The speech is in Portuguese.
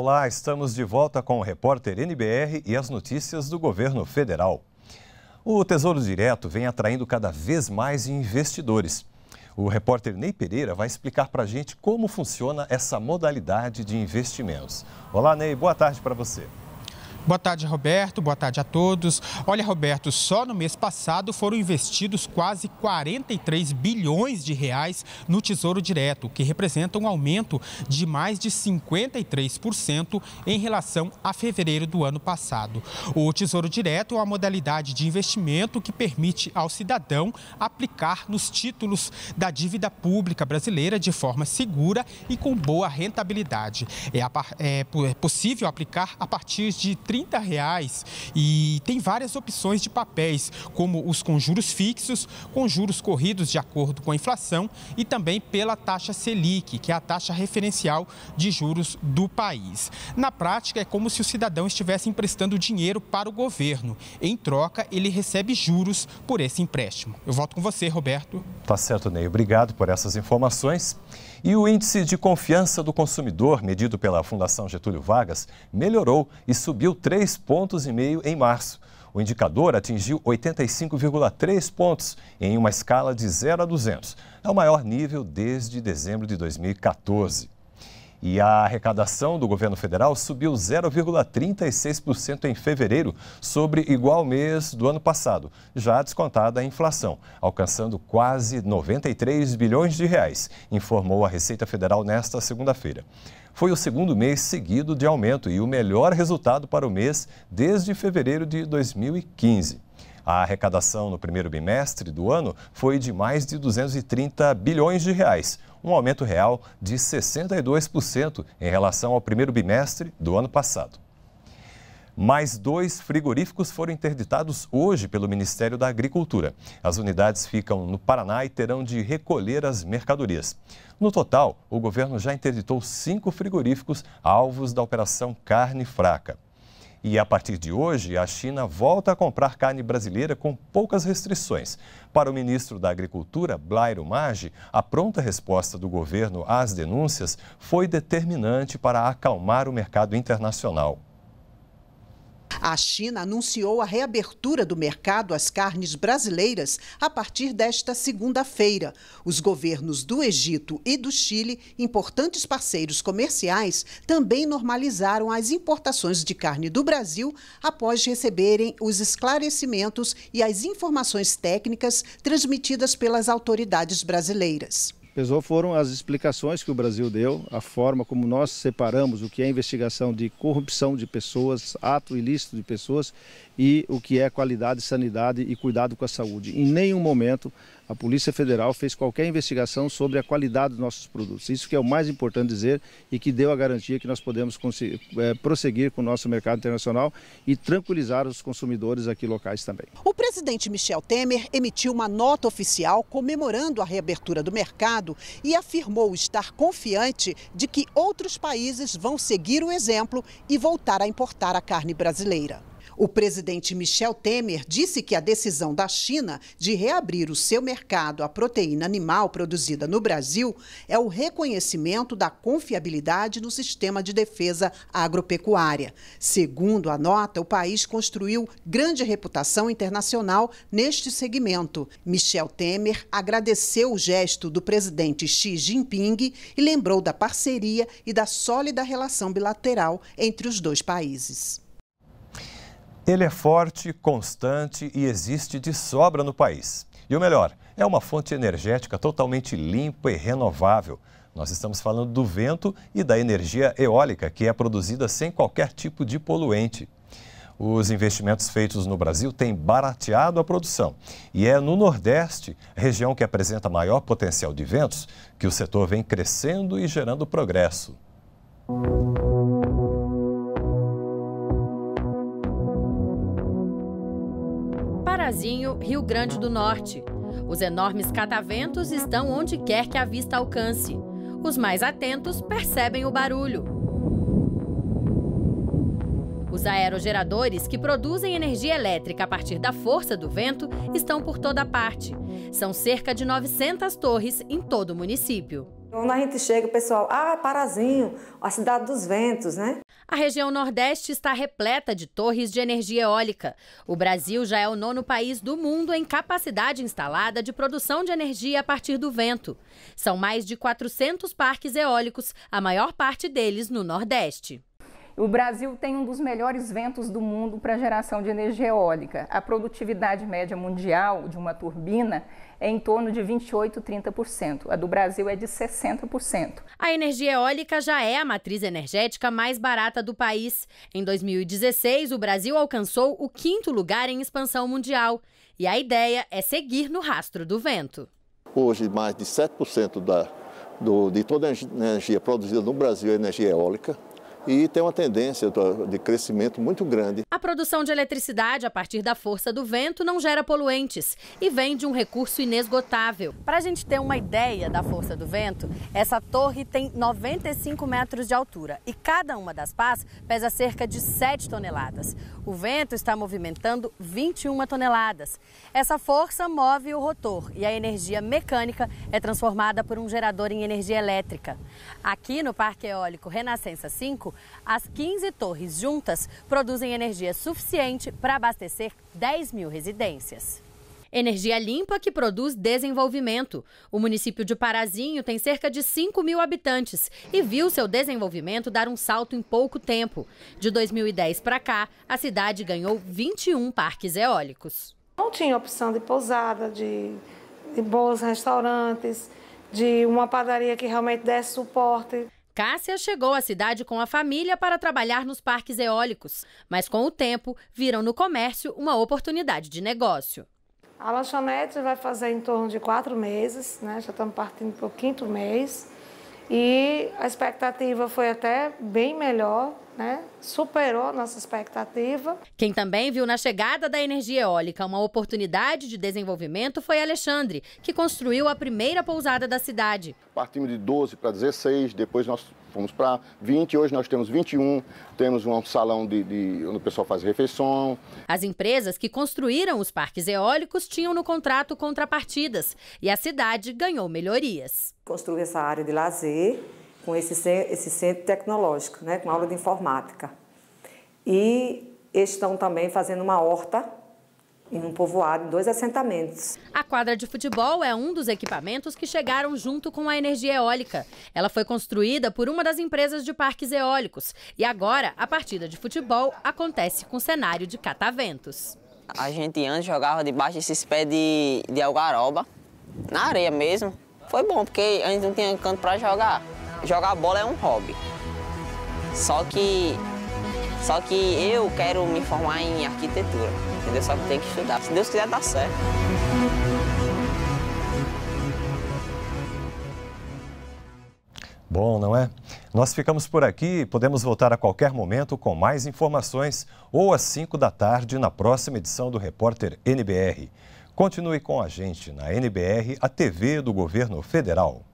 Olá, estamos de volta com o repórter NBR e as notícias do governo federal. O Tesouro Direto vem atraindo cada vez mais investidores. O repórter Ney Pereira vai explicar para a gente como funciona essa modalidade de investimentos. Olá, Ney, boa tarde para você. Boa tarde, Roberto. Boa tarde a todos. Olha, Roberto, só no mês passado foram investidos quase 43 bilhões de reais no Tesouro Direto, que representa um aumento de mais de 53% em relação a fevereiro do ano passado. O Tesouro Direto é uma modalidade de investimento que permite ao cidadão aplicar nos títulos da dívida pública brasileira de forma segura e com boa rentabilidade. É, é, é possível aplicar a partir de 30 30 reais e tem várias opções de papéis, como os conjuros fixos, conjuros corridos de acordo com a inflação e também pela taxa Selic, que é a taxa referencial de juros do país. Na prática, é como se o cidadão estivesse emprestando dinheiro para o governo. Em troca, ele recebe juros por esse empréstimo. Eu volto com você, Roberto. Tá certo, Ney. Obrigado por essas informações. E o índice de confiança do consumidor, medido pela Fundação Getúlio Vargas, melhorou e subiu três pontos e meio em março. O indicador atingiu 85,3 pontos em uma escala de 0 a 200. É o maior nível desde dezembro de 2014. E a arrecadação do governo federal subiu 0,36% em fevereiro, sobre igual mês do ano passado, já descontada a inflação, alcançando quase 93 bilhões de reais, informou a Receita Federal nesta segunda-feira. Foi o segundo mês seguido de aumento e o melhor resultado para o mês desde fevereiro de 2015. A arrecadação no primeiro bimestre do ano foi de mais de 230 bilhões de reais, um aumento real de 62% em relação ao primeiro bimestre do ano passado. Mais dois frigoríficos foram interditados hoje pelo Ministério da Agricultura. As unidades ficam no Paraná e terão de recolher as mercadorias. No total, o governo já interditou cinco frigoríficos alvos da Operação Carne Fraca. E a partir de hoje, a China volta a comprar carne brasileira com poucas restrições. Para o ministro da Agricultura, Blairo Maggi, a pronta resposta do governo às denúncias foi determinante para acalmar o mercado internacional. A China anunciou a reabertura do mercado às carnes brasileiras a partir desta segunda-feira. Os governos do Egito e do Chile, importantes parceiros comerciais, também normalizaram as importações de carne do Brasil após receberem os esclarecimentos e as informações técnicas transmitidas pelas autoridades brasileiras pesou foram as explicações que o Brasil deu, a forma como nós separamos o que é investigação de corrupção de pessoas, ato ilícito de pessoas e o que é qualidade, sanidade e cuidado com a saúde. Em nenhum momento a Polícia Federal fez qualquer investigação sobre a qualidade dos nossos produtos. Isso que é o mais importante dizer e que deu a garantia que nós podemos é, prosseguir com o nosso mercado internacional e tranquilizar os consumidores aqui locais também. O presidente Michel Temer emitiu uma nota oficial comemorando a reabertura do mercado e afirmou estar confiante de que outros países vão seguir o exemplo e voltar a importar a carne brasileira. O presidente Michel Temer disse que a decisão da China de reabrir o seu mercado à proteína animal produzida no Brasil é o reconhecimento da confiabilidade no sistema de defesa agropecuária. Segundo a nota, o país construiu grande reputação internacional neste segmento. Michel Temer agradeceu o gesto do presidente Xi Jinping e lembrou da parceria e da sólida relação bilateral entre os dois países. Ele é forte, constante e existe de sobra no país. E o melhor, é uma fonte energética totalmente limpa e renovável. Nós estamos falando do vento e da energia eólica, que é produzida sem qualquer tipo de poluente. Os investimentos feitos no Brasil têm barateado a produção. E é no Nordeste, região que apresenta maior potencial de ventos, que o setor vem crescendo e gerando progresso. Rio Grande do Norte. Os enormes cataventos estão onde quer que a vista alcance. Os mais atentos percebem o barulho. Os aerogeradores, que produzem energia elétrica a partir da força do vento, estão por toda parte. São cerca de 900 torres em todo o município. Quando a gente chega, o pessoal, ah, Parazinho, a cidade dos ventos, né? A região Nordeste está repleta de torres de energia eólica. O Brasil já é o nono país do mundo em capacidade instalada de produção de energia a partir do vento. São mais de 400 parques eólicos, a maior parte deles no Nordeste. O Brasil tem um dos melhores ventos do mundo para geração de energia eólica. A produtividade média mundial de uma turbina é em torno de 28, 30%. A do Brasil é de 60%. A energia eólica já é a matriz energética mais barata do país. Em 2016, o Brasil alcançou o quinto lugar em expansão mundial. E a ideia é seguir no rastro do vento. Hoje, mais de 7% da, do, de toda a energia produzida no Brasil é energia eólica e tem uma tendência de crescimento muito grande. A produção de eletricidade a partir da força do vento não gera poluentes e vem de um recurso inesgotável. Para a gente ter uma ideia da força do vento, essa torre tem 95 metros de altura e cada uma das pás pesa cerca de 7 toneladas. O vento está movimentando 21 toneladas. Essa força move o rotor e a energia mecânica é transformada por um gerador em energia elétrica. Aqui no Parque Eólico Renascença 5, as 15 torres juntas produzem energia suficiente para abastecer 10 mil residências. Energia limpa que produz desenvolvimento. O município de Parazinho tem cerca de 5 mil habitantes e viu seu desenvolvimento dar um salto em pouco tempo. De 2010 para cá, a cidade ganhou 21 parques eólicos. Não tinha opção de pousada, de, de bons restaurantes, de uma padaria que realmente desse suporte. Cássia chegou à cidade com a família para trabalhar nos parques eólicos, mas com o tempo viram no comércio uma oportunidade de negócio. A lanchonete vai fazer em torno de quatro meses, né? já estamos partindo para o quinto mês. E a expectativa foi até bem melhor, né? Superou nossa expectativa. Quem também viu na chegada da energia eólica uma oportunidade de desenvolvimento foi Alexandre, que construiu a primeira pousada da cidade. Partimos de 12 para 16, depois nós fomos para 20, hoje nós temos 21, temos um salão de, de, onde o pessoal faz refeição. As empresas que construíram os parques eólicos tinham no contrato contrapartidas e a cidade ganhou melhorias. Construir essa área de lazer com esse, esse centro tecnológico, né, com aula de informática. E estão também fazendo uma horta em um povoado, dois assentamentos. A quadra de futebol é um dos equipamentos que chegaram junto com a energia eólica. Ela foi construída por uma das empresas de parques eólicos e agora a partida de futebol acontece com cenário de cataventos. A gente antes jogava debaixo desses pés de, de algaroba, na areia mesmo. Foi bom, porque a gente não tinha canto para jogar. Jogar bola é um hobby. Só que só que eu quero me formar em arquitetura, entendeu? Só que tem que estudar. Se Deus quiser, dá certo. Bom, não é? Nós ficamos por aqui e podemos voltar a qualquer momento com mais informações ou às 5 da tarde na próxima edição do Repórter NBR. Continue com a gente na NBR, a TV do Governo Federal.